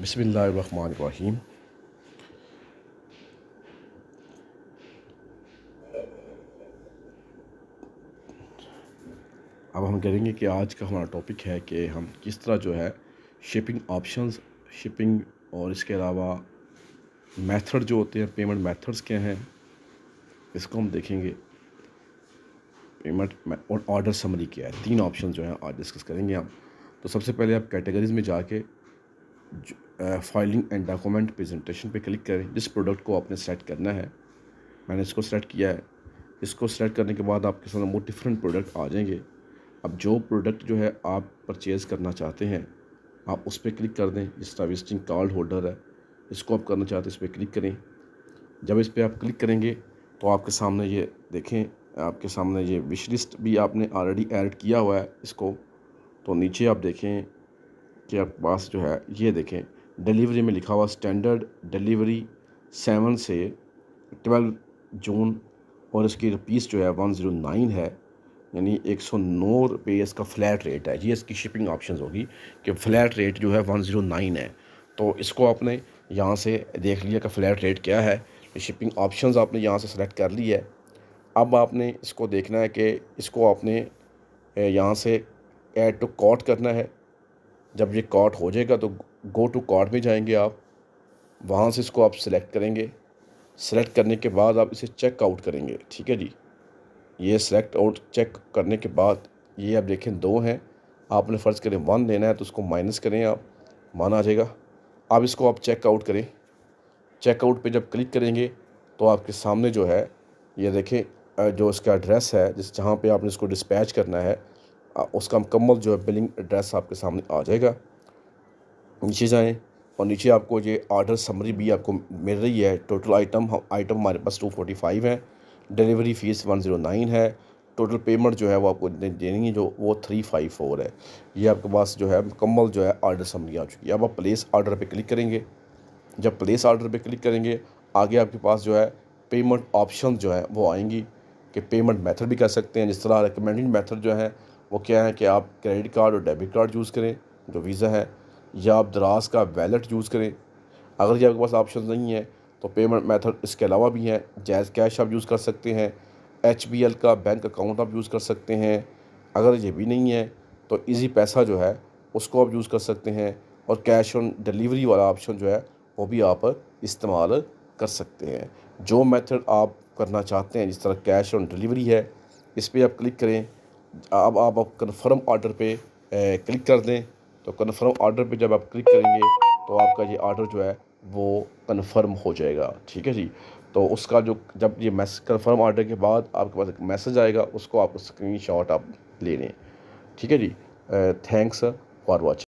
बसमीम अब हम करेंगे कि आज का हमारा टॉपिक है कि हम किस तरह जो है शिपिंग ऑप्शंस शिपिंग और इसके अलावा मेथड जो होते हैं पेमेंट मेथड्स क्या हैं इसको हम देखेंगे पेमेंट और ऑर्डर समरी क्या है तीन ऑप्शन जो हैं आज डिस्कस करेंगे हम तो सबसे पहले आप कैटेगरीज़ में जाके फाइलिंग एंड डॉक्यूमेंट प्रेजेंटेशन पे क्लिक करें जिस प्रोडक्ट को आपने सेलेक्ट करना है मैंने इसको सेलेक्ट किया है इसको सेलेक्ट करने के बाद आपके सामने वो डिफरेंट प्रोडक्ट आ जाएंगे अब जो प्रोडक्ट जो है आप परचेज़ करना चाहते हैं आप उस पर क्लिक कर दें जिस तरह विजिटिंग कार्ड होल्डर है इसको आप करना चाहते हैं इस पर क्लिक करें जब इस पर आप क्लिक करेंगे तो आपके सामने ये देखें आपके सामने ये विश लिस्ट भी आपने ऑलरेडी ऐड किया हुआ है इसको तो नीचे आप देखें कि पास जो है ये देखें डिलीवरी में लिखा हुआ स्टैंडर्ड डिलीवरी सेवन से ट्वेल्व जून और इसकी रुपीस जो है वन ज़ीरो नाइन है यानी एक सौ नौ रुपये इसका फ्लैट रेट है ये इसकी शिपिंग ऑप्शन होगी कि फ़्लैट रेट जो है वन ज़ीरो नाइन है तो इसको आपने यहाँ से देख लिया कि फ़्लैट रेट क्या है शिपिंग ऑप्शन आपने यहाँ से सेलेक्ट कर ली है अब आपने इसको देखना है कि इसको आपने यहाँ से एड टू कॉट करना है जब ये कॉट हो जाएगा तो गो टू कॉट में जाएंगे आप वहाँ से इसको आप सेलेक्ट करेंगे सेलेक्ट करने के बाद आप इसे चेक आउट करेंगे ठीक है जी ये सेलेक्ट आउट चेक करने के बाद ये आप देखें दो हैं आपने फ़र्ज़ करें वन देना है तो उसको माइनस करें आप वन आ जाएगा आप इसको आप चेक आउट करें चेक आउट पे जब क्लिक करेंगे तो आपके सामने जो है ये देखें जो इसका एड्रेस है जिस जहाँ पे आपने इसको डिस्पैच करना है उसका मुकम्मल जो है बिलिंग एड्रेस आपके सामने आ जाएगा नीचे जाएँ और नीचे आपको ये आर्डर समरी भी आपको मिल रही है टोटल आइटम आइटम हमारे पास टू फोर्टी फाइव है delivery fees one zero nine है टोटल पेमेंट जो है वो आपको देनी है जो वो थ्री फाइव फोर है ये आपके पास जो है मुकम्मल जो है आर्डर समरी आ चुकी है अब आप प्लेस आर्डर पे क्लिक करेंगे जब प्लेस आर्डर पे क्लिक करेंगे आगे आपके पास जो है पेमेंट ऑप्शन जो है वो आएंगी कि पेमेंट मेथड भी कर सकते हैं जिस तरह रिकमेंडेड मेथड जो है वो क्या है कि आप क्रेडिट कार्ड और डेबिट कार्ड यूज़ करें जो वीज़ा है या आप दराज का वैलेट यूज़ करें अगर ये आपके पास ऑप्शन नहीं है तो पेमेंट मेथड इसके अलावा भी हैं जैज़ कैश आप यूज़ कर सकते हैं एच का बैंक अकाउंट आप यूज़ कर सकते हैं अगर ये भी नहीं है तो ईजी पैसा जो है उसको आप यूज़ कर सकते हैं और कैश ऑन डिलीवरी वाला ऑप्शन जो है वो भी आप इस्तेमाल कर सकते हैं जो मेथड आप करना चाहते हैं जिस तरह कैश ऑन डिलीवरी है इस पर आप क्लिक करें अब आप, कन्फर्म ऑर्डर पे क्लिक कर दें तो कन्फर्म ऑर्डर पे जब आप क्लिक करेंगे तो आपका ये ऑर्डर जो है वो कन्फर्म हो जाएगा ठीक है जी तो उसका जो जब ये मैस कन्फर्म ऑर्डर के बाद आपके पास एक मैसेज आएगा उसको आप स्क्रीन शॉट आप ले लें ठीक है जी थैंक्स फॉर वॉचिंग